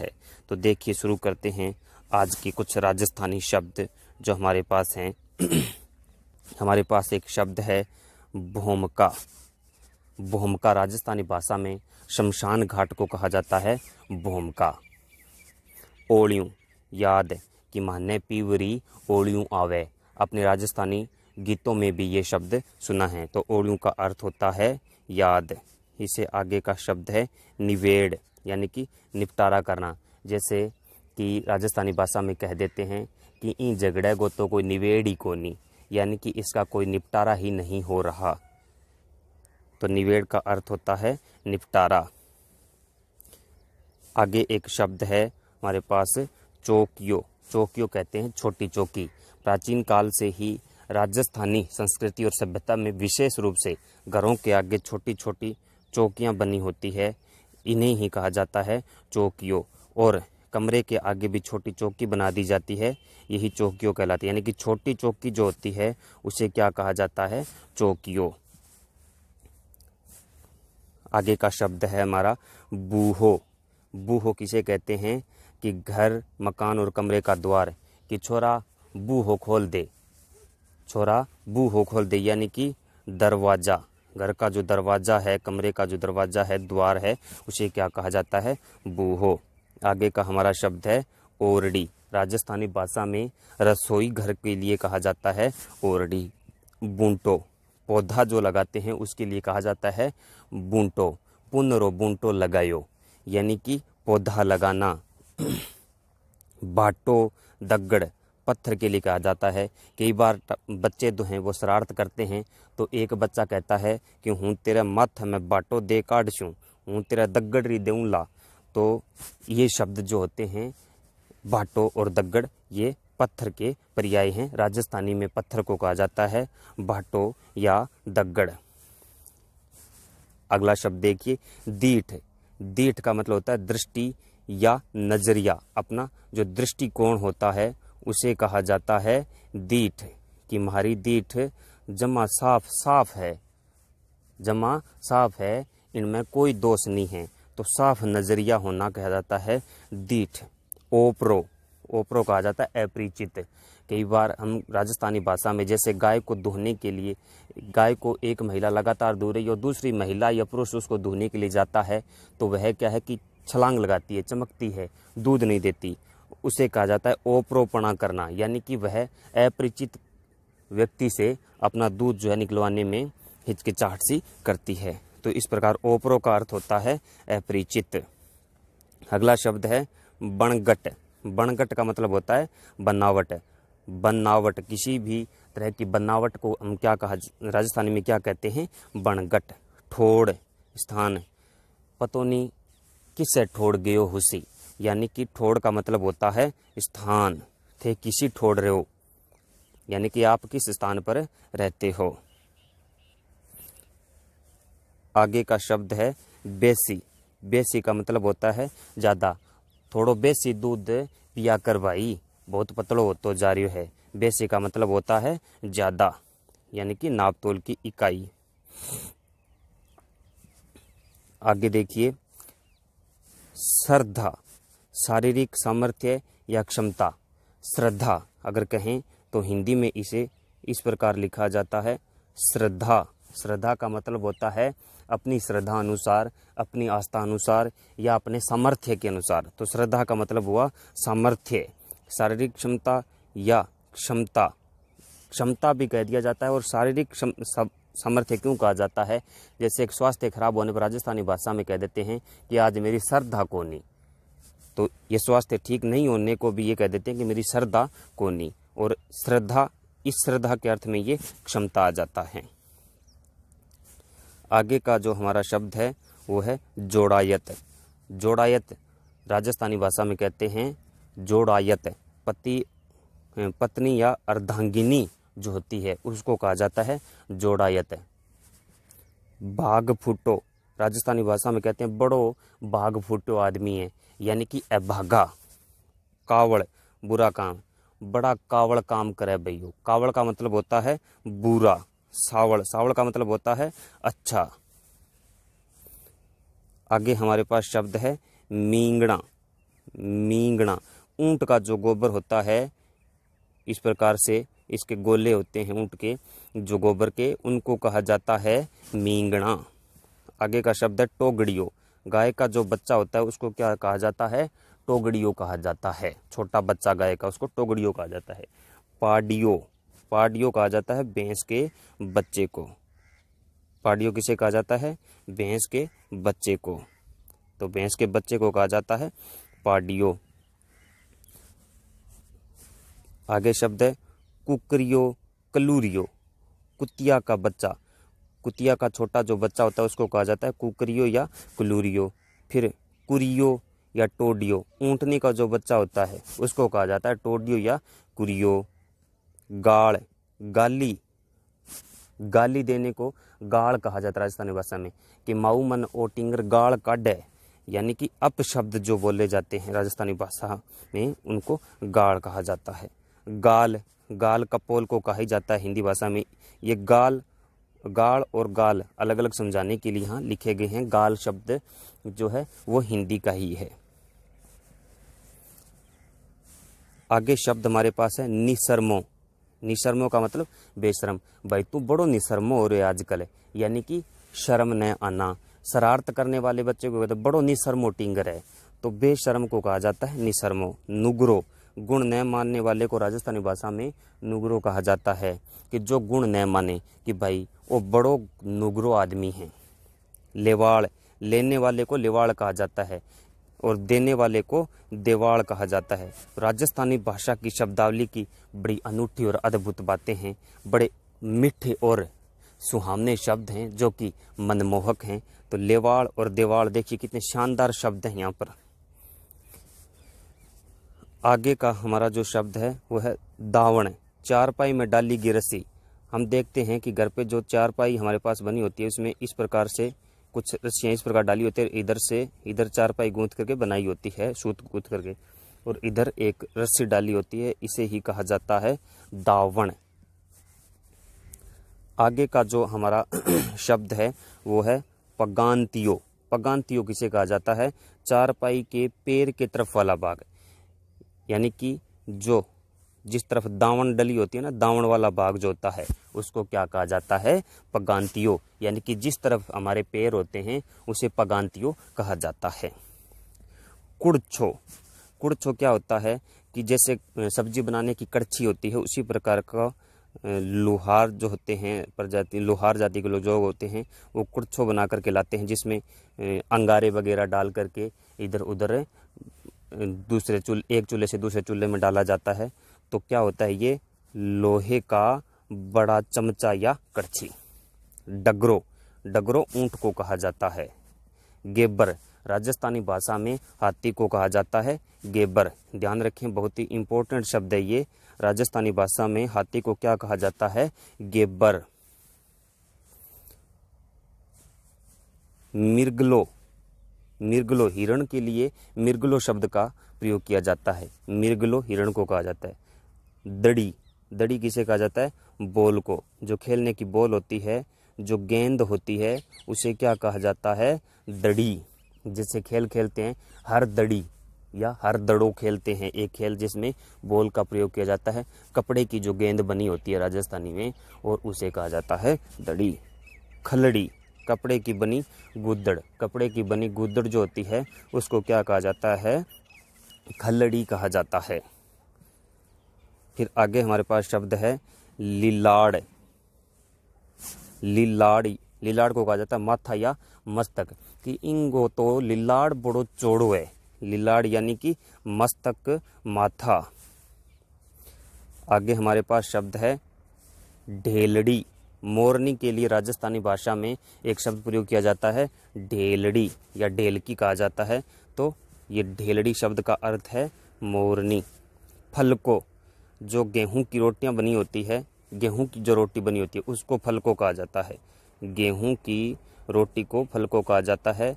है तो देखिए शुरू करते हैं आज के कुछ राजस्थानी शब्द जो हमारे पास हैं हमारे पास एक शब्द है भूमका भूमका राजस्थानी भाषा में शमशान घाट को कहा जाता है भूमका ओलियों याद कि मान्य पीवरी ओलियों आवे अपने राजस्थानी गीतों में भी ये शब्द सुना है तो ओलियों का अर्थ होता है याद इसे आगे का शब्द है निवेड़ यानी कि निपटारा करना जैसे कि राजस्थानी भाषा में कह देते हैं कि इन झगड़े को तो कोई निवेड़ ही कोनी यानी कि इसका कोई निपटारा ही नहीं हो रहा तो निवेड़ का अर्थ होता है निपटारा आगे एक शब्द है हमारे पास चौकियो चौकियो कहते हैं छोटी चौकी प्राचीन काल से ही राजस्थानी संस्कृति और सभ्यता में विशेष रूप से घरों के आगे छोटी छोटी चौकियाँ बनी होती है इन्हें ही कहा जाता है चौकियों और कमरे के आगे भी छोटी चौकी बना दी जाती है यही चौकियों कहलाती है यानी कि छोटी चौकी जो होती है उसे क्या कहा जाता है चौकियों आगे का शब्द है हमारा बूहो बूहो किसे कहते हैं कि घर मकान और कमरे का द्वार कि छोरा बूहो खोल दे छोरा बूहो खोल दे यानी कि दरवाज़ा घर का जो दरवाज़ा है कमरे का जो दरवाज़ा है द्वार है उसे क्या कहा जाता है बूहो आगे का हमारा शब्द है ओरडी राजस्थानी भाषा में रसोई घर के लिए कहा जाता है ओरडी बूंटो पौधा जो लगाते हैं उसके लिए कहा जाता है बूंटो पुनरो बूंटो लगायो यानी कि पौधा लगाना बाटो दगड़ पत्थर के लिए कहा जाता है कई बार बच्चे जो हैं वो शरारत करते हैं तो एक बच्चा कहता है कि हूँ तेरा मत मैं बाटो दे काट छूँ हूँ तेरा दगड़ री ला तो ये शब्द जो होते हैं बाटो और दगड़ ये पत्थर के पर्याय हैं राजस्थानी में पत्थर को कहा जाता है भाटो या दगड़ अगला शब्द देखिए दीठ दीठ का मतलब होता है दृष्टि या नज़रिया अपना जो दृष्टिकोण होता है उसे कहा जाता है दीठ कि मारी दीठ जमा साफ साफ है जमा साफ है इनमें कोई दोष नहीं है तो साफ नज़रिया होना कहा जाता है दीठ ओप्रो ओप्रो कहा जाता है अपरिचित कई बार हम राजस्थानी भाषा में जैसे गाय को दुहने के लिए गाय को एक महिला लगातार धो रही और दूसरी महिला या पुरुष उसको दुहने के लिए जाता है तो वह क्या है कि छलांग लगाती है चमकती है दूध नहीं देती उसे कहा जाता है ओप्रोपणा करना यानी कि वह अपरिचित व्यक्ति से अपना दूध जो है निकलवाने में हिचकिचाहट सी करती है तो इस प्रकार ओपरो का अर्थ होता है अपरिचित अगला शब्द है बणगट बणगट का मतलब होता है बनावट बनावट किसी भी तरह की बनावट को हम क्या कहा राजस्थानी में क्या कहते हैं बणगट ठोड़ स्थान पतोनी किसे ठोड़ गयो हुसी यानी कि ठोड़ का मतलब होता है स्थान थे किसी ठोड़ रहे हो यानी कि आप किस स्थान पर रहते हो आगे का शब्द है बेसी बेसी का मतलब होता है ज़्यादा थोड़ो बेसी दूध पिया कर भाई बहुत पतलो हो तो रही है बेसी का मतलब होता है ज़्यादा यानी कि नापतोल की इकाई आगे देखिए श्रद्धा शारीरिक सामर्थ्य या क्षमता श्रद्धा अगर कहें तो हिंदी में इसे इस प्रकार लिखा जाता है श्रद्धा श्रद्धा का मतलब होता है अपनी श्रद्धा अनुसार अपनी आस्था अनुसार या अपने सामर्थ्य के अनुसार तो श्रद्धा का मतलब हुआ सामर्थ्य शारीरिक क्षमता या क्षमता क्षमता भी कह दिया जाता है और शारीरिक सामर्थ्य क्यों कहा जाता है जैसे एक स्वास्थ्य खराब होने पर राजस्थानी भाषा में कह देते हैं कि आज मेरी श्रद्धा नहीं तो ये स्वास्थ्य ठीक नहीं होने को भी ये कह देते हैं कि मेरी श्रद्धा कोनी और श्रद्धा इस श्रद्धा के अर्थ में ये क्षमता आ जाता है आगे का जो हमारा शब्द है वो है जोड़ायत जोड़ायत राजस्थानी भाषा में कहते हैं जोड़ायत पति पत्नी या अर्धांगिनी जो होती है उसको कहा जाता है जोड़ायत बाघ फुटो राजस्थानी भाषा में कहते हैं बड़ो बाघ फुटो आदमी है यानी कि अभागा कावड़ बुरा काम बड़ा कावड़ काम करे भैयो कावड़ का मतलब होता है बुरा सावड़ सावड़ का मतलब होता है अच्छा आगे हमारे पास शब्द है मींगणा मींगणा ऊंट का जो गोबर होता है इस प्रकार से इसके गोले होते हैं ऊंट के जो गोबर के उनको कहा जाता है मींगणा आगे का शब्द है टोगड़ियों गाय का जो बच्चा होता है उसको क्या कहा जाता है टोगड़ियो कहा जाता है छोटा बच्चा गाय का उसको टोगड़ियो कहा जाता है पाडियो पाडियो कहा जाता है भैंस के बच्चे को पाडियो किसे कहा जाता है भैंस के बच्चे को तो भैंस के बच्चे को कहा जाता है पाडियो आगे शब्द है कुकरियो कलूरियो कुतिया का बच्चा कुतिया का छोटा जो बच्चा होता है उसको कहा जाता है कुकरियो या कुलूरियो फिर कुरियो या टोडियो ऊँटनी का जो बच्चा होता है उसको कहा जाता है टोडियो या कुरियो गाड़ गाली गाली देने को गाड़ कहा जाता है राजस्थानी भाषा में कि माऊ मन ओ टिंगर गाड़ काढ़ यानी कि अपशब्द जो बोले जाते हैं राजस्थानी भाषा में उनको गाड़ कहा जाता है गाल गाल कपोल को कहा जाता है हिंदी भाषा में ये गाल गाल और गाल अलग अलग समझाने के लिए यहाँ लिखे गए हैं गाल शब्द जो है वो हिंदी का ही है आगे शब्द हमारे पास है निसर्मो निशर्मों का मतलब बेशरम भाई तू बड़ो निशर्मो हो रहे आजकल यानी कि शर्म न आना शरारत करने वाले बच्चे को कहते बड़ो निशर्मो टिंगर है तो बेशर्म को कहा जाता है निशर्मो नुगरो गुण न मानने वाले को राजस्थानी भाषा में नुगरो कहा जाता है कि जो गुण न माने कि भाई वो बड़ो नुगरो आदमी हैं लेवाड़ लेने वाले को लेवाड़ कहा जाता है और देने वाले को देवाड़ कहा जाता है राजस्थानी भाषा की शब्दावली की बड़ी अनूठी और अद्भुत बातें हैं बड़े मीठे और सुहावने शब्द हैं जो कि मनमोहक हैं तो लेवाड़ और देवाड़ देखिए कितने शानदार शब्द हैं यहाँ पर आगे का हमारा जो शब्द है वह है दावण चारपाई में डाली गई रस्सी हम देखते हैं कि घर पे जो चारपाई हमारे पास बनी होती है उसमें इस प्रकार से कुछ रस्सियाँ इस प्रकार डाली होती है इधर से इधर चारपाई गूंथ करके बनाई होती है सूत गूंथ करके और इधर एक रस्सी डाली होती है इसे ही कहा जाता है दावण आगे का जो हमारा शब्द है वो है पगानतियो पगानतियो किसे कहा जाता है चारपाई के पेड़ के तरफ वाला बाग़ यानी कि जो जिस तरफ दावण डली होती है ना दावण वाला भाग जो होता है उसको क्या कहा जाता है पगांतियो यानी कि जिस तरफ हमारे पैर होते हैं उसे पगांतियो कहा जाता है कुड़छो कुड़छो क्या होता है कि जैसे सब्जी बनाने की कड़छी होती है उसी प्रकार का लोहार जो होते हैं प्रजाति लोहार जाति के लोग जो होते हैं वो कुड़छो बना करके लाते हैं जिसमें अंगारे वगैरह डाल करके इधर उधर दूसरे चूल एक चूल्हे से दूसरे चूल्हे में डाला जाता है तो क्या होता है ये लोहे का बड़ा चमचा या कड़छी डगरो डगरो ऊंट को कहा जाता है गेबर राजस्थानी भाषा में हाथी को कहा जाता है गेबर ध्यान रखें बहुत ही इंपॉर्टेंट शब्द है ये राजस्थानी भाषा में हाथी को क्या कहा जाता है गेबर मिर्गलो मृगलो हिरण के लिए मृगलो शब्द का प्रयोग किया जाता है मृगलो हिरण को कहा जाता है दड़ी दड़ी किसे कहा जाता है बॉल को जो खेलने की बॉल होती है जो गेंद होती है उसे क्या कहा जाता है दड़ी जिसे खेल खेलते हैं हर दड़ी या हर दड़ो खेलते हैं एक खेल जिसमें बॉल का प्रयोग किया जाता है कपड़े की जो गेंद बनी होती है राजस्थानी में और उसे कहा जाता है दड़ी खलड़ी कपड़े की बनी गुद्दड़ कपड़े की बनी गुद्दड़ जो होती है उसको क्या कहा जाता है खल्लड़ी कहा जाता है फिर आगे हमारे पास शब्द है लीलाड़ लिलाड़ी लीलाड़ को कहा जाता है माथा या मस्तक कि इंगो तो लिलाड़ बड़ो चोड़ो है लीलाड़ यानी कि मस्तक माथा आगे हमारे पास शब्द है ढेलड़ी मोरनी के लिए राजस्थानी भाषा में एक शब्द प्रयोग किया जाता है ढेलड़ी या ढेलकी कहा जाता है तो ये ढेलड़ी शब्द का अर्थ है मोरनी फलको जो गेहूं की रोटियां बनी होती है गेहूं की जो रोटी बनी होती है उसको फलको कहा जाता है गेहूं की रोटी को फलको कहा जाता है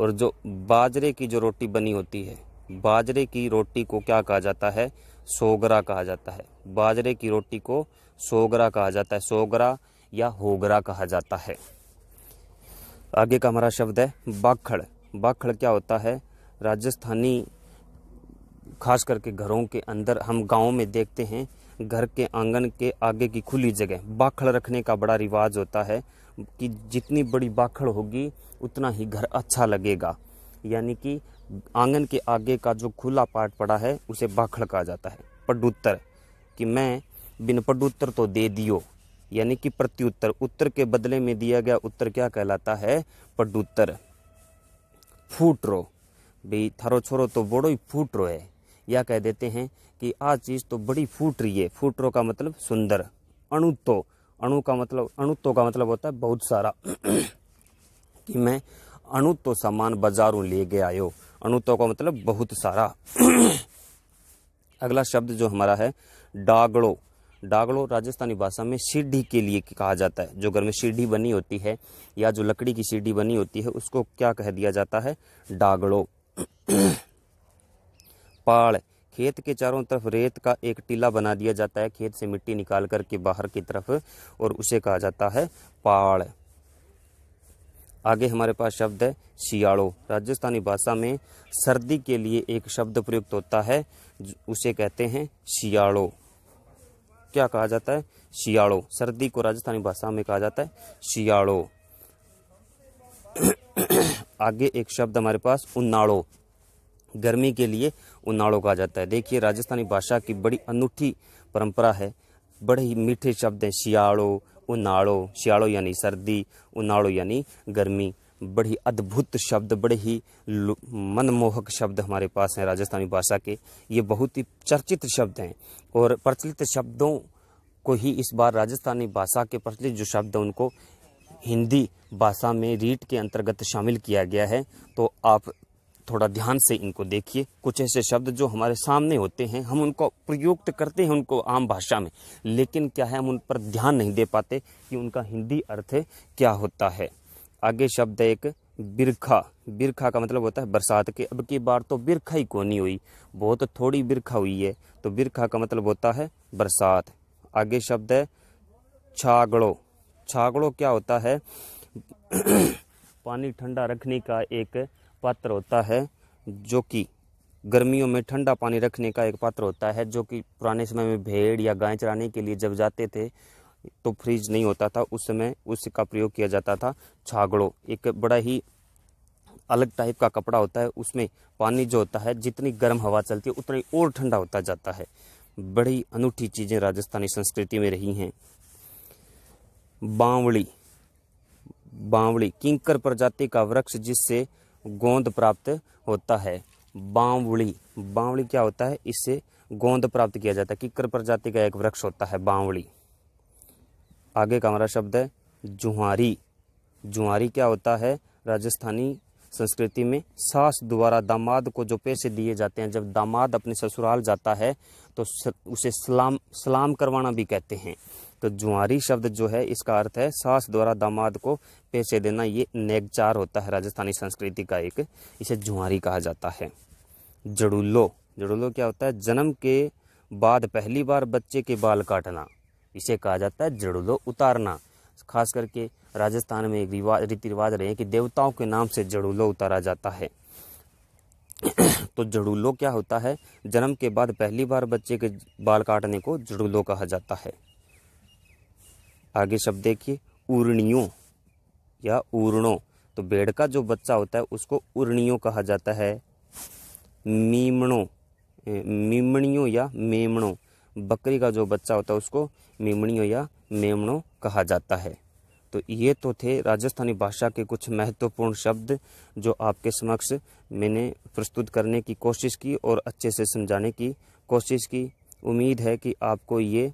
और जो बाजरे की जो रोटी बनी होती है बाजरे की रोटी को क्या कहा जाता है सोगरा कहा जाता है बाजरे की रोटी को सोगरा कहा जाता है सोगरा या होगरा कहा जाता है आगे का हमारा शब्द है बाखड़ बाखड़ क्या होता है राजस्थानी खास करके घरों के अंदर हम गाँव में देखते हैं घर के आंगन के आगे की खुली जगह बाखड़ रखने का बड़ा रिवाज होता है कि जितनी बड़ी बाखड़ होगी उतना ही घर अच्छा लगेगा यानी कि आंगन के आगे का जो खुला पार्ट पड़ा है उसे बाखड़ कहा जाता है पडुत्तर कि मैं बिन पडुत्तर तो दे दियो यानी कि प्रत्युत्तर उत्तर के बदले में दिया गया उत्तर क्या कहलाता है पडुत्तर फूट रो भाई थरो छोरो तो बड़ो ही फूट रो है या कह देते हैं कि आ चीज़ तो बड़ी फूट रही है फूट रो का मतलब सुंदर तो अणु का मतलब अणुतो का मतलब होता है बहुत सारा कि मैं तो सामान बाजारों ले गया आयो अणुतो का मतलब बहुत सारा अगला शब्द जो हमारा है डागड़ो डागड़ो राजस्थानी भाषा में सीढ़ी के लिए कहा जाता है जो घर में सीढ़ी बनी होती है या जो लकड़ी की सीढ़ी बनी होती है उसको क्या कह दिया जाता है डागड़ो पाड़ खेत के चारों तरफ रेत का एक टीला बना दिया जाता है खेत से मिट्टी निकाल करके बाहर की तरफ और उसे कहा जाता है पाड़ आगे हमारे पास शब्द है सियाड़ो राजस्थानी भाषा में सर्दी के लिए एक शब्द प्रयुक्त होता है उसे कहते हैं सियाड़ो क्या कहा जाता है शियाड़ो सर्दी को राजस्थानी भाषा में कहा जाता है शियाड़ो आगे एक शब्द हमारे पास उन्नाड़ो गर्मी के लिए उन्नाड़ो कहा जाता है देखिए राजस्थानी भाषा की बड़ी अनूठी परंपरा है बड़े ही मीठे शब्द हैं सियाड़ो उन्नाड़ो सियाड़ो यानी सर्दी उन्नाड़ो यानी गर्मी बड़ी अद्भुत शब्द बड़े ही मनमोहक शब्द हमारे पास हैं राजस्थानी भाषा के ये बहुत ही चर्चित शब्द हैं और प्रचलित शब्दों को ही इस बार राजस्थानी भाषा के प्रचलित जो शब्द हैं उनको हिंदी भाषा में रीट के अंतर्गत शामिल किया गया है तो आप थोड़ा ध्यान से इनको देखिए कुछ ऐसे शब्द जो हमारे सामने होते हैं हम उनको प्रयुक्त करते हैं उनको आम भाषा में लेकिन क्या है हम उन पर ध्यान नहीं दे पाते कि उनका हिंदी अर्थ क्या होता है आगे शब्द है एक बिरखा बिरखा का मतलब होता है बरसात के अब की बार तो बिरखा ही कोनी हुई बहुत थोड़ी बिरखा हुई है तो बिरखा का मतलब होता है बरसात आगे शब्द है छागड़ो छागड़ो क्या होता है पानी ठंडा रखने का एक पात्र होता है जो कि गर्मियों में ठंडा पानी रखने का एक पात्र होता है जो कि पुराने समय में भेड़ या गाय चराने के लिए जब जाते थे तो फ्रिज नहीं होता था उस समय उसका प्रयोग किया जाता था छागड़ो एक बड़ा ही अलग टाइप का कपड़ा होता है उसमें पानी जो होता है जितनी गर्म हवा चलती है उतना ही और ठंडा होता जाता है बड़ी अनूठी चीज़ें राजस्थानी संस्कृति में रही हैं बावड़ी बावड़ी किंकर प्रजाति का वृक्ष जिससे गोंद प्राप्त होता है बावड़ी बावड़ी क्या होता है इससे गोंद प्राप्त किया जाता है किंकर प्रजाति का एक वृक्ष होता है बावड़ी आगे का हमारा शब्द है जुहारी जुहारी क्या होता है राजस्थानी संस्कृति में सास द्वारा दामाद को जो पैसे दिए जाते हैं जब दामाद अपने ससुराल जाता है तो उसे सलाम सलाम करवाना भी कहते हैं तो जुआरी शब्द जो है इसका अर्थ है सास द्वारा दामाद को पैसे देना ये नेगचार होता है राजस्थानी संस्कृति का एक इसे जुआरी कहा जाता है जड़ुल्लो जड़ुल्लो क्या होता है जन्म के बाद पहली बार बच्चे के बाल काटना इसे कहा जाता है जड़ुलो उतारना खास करके राजस्थान में एक रिवाज रीति रिवाज रहे हैं कि देवताओं के नाम से जड़ुलो उतारा जाता है तो जड़ुलो क्या होता है जन्म के बाद पहली बार बच्चे के बाल काटने को जड़ुलो कहा जाता है आगे शब्द देखिए उर्णियों या उर्णों तो बेड़ का जो बच्चा होता है उसको उर्णियों कहा जाता है मीमणों मीमणियों या मेमणों बकरी का जो बच्चा होता है उसको मेमणियों या मेमणों कहा जाता है तो ये तो थे राजस्थानी भाषा के कुछ महत्वपूर्ण शब्द जो आपके समक्ष मैंने प्रस्तुत करने की कोशिश की और अच्छे से समझाने की कोशिश की उम्मीद है कि आपको ये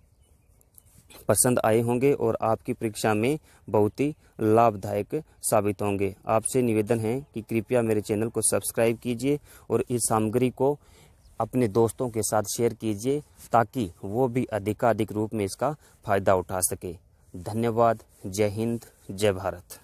पसंद आए होंगे और आपकी परीक्षा में बहुत ही लाभदायक साबित होंगे आपसे निवेदन है कि कृपया मेरे चैनल को सब्सक्राइब कीजिए और इस सामग्री को अपने दोस्तों के साथ शेयर कीजिए ताकि वो भी अधिकाधिक रूप में इसका फ़ायदा उठा सके धन्यवाद जय हिंद जय भारत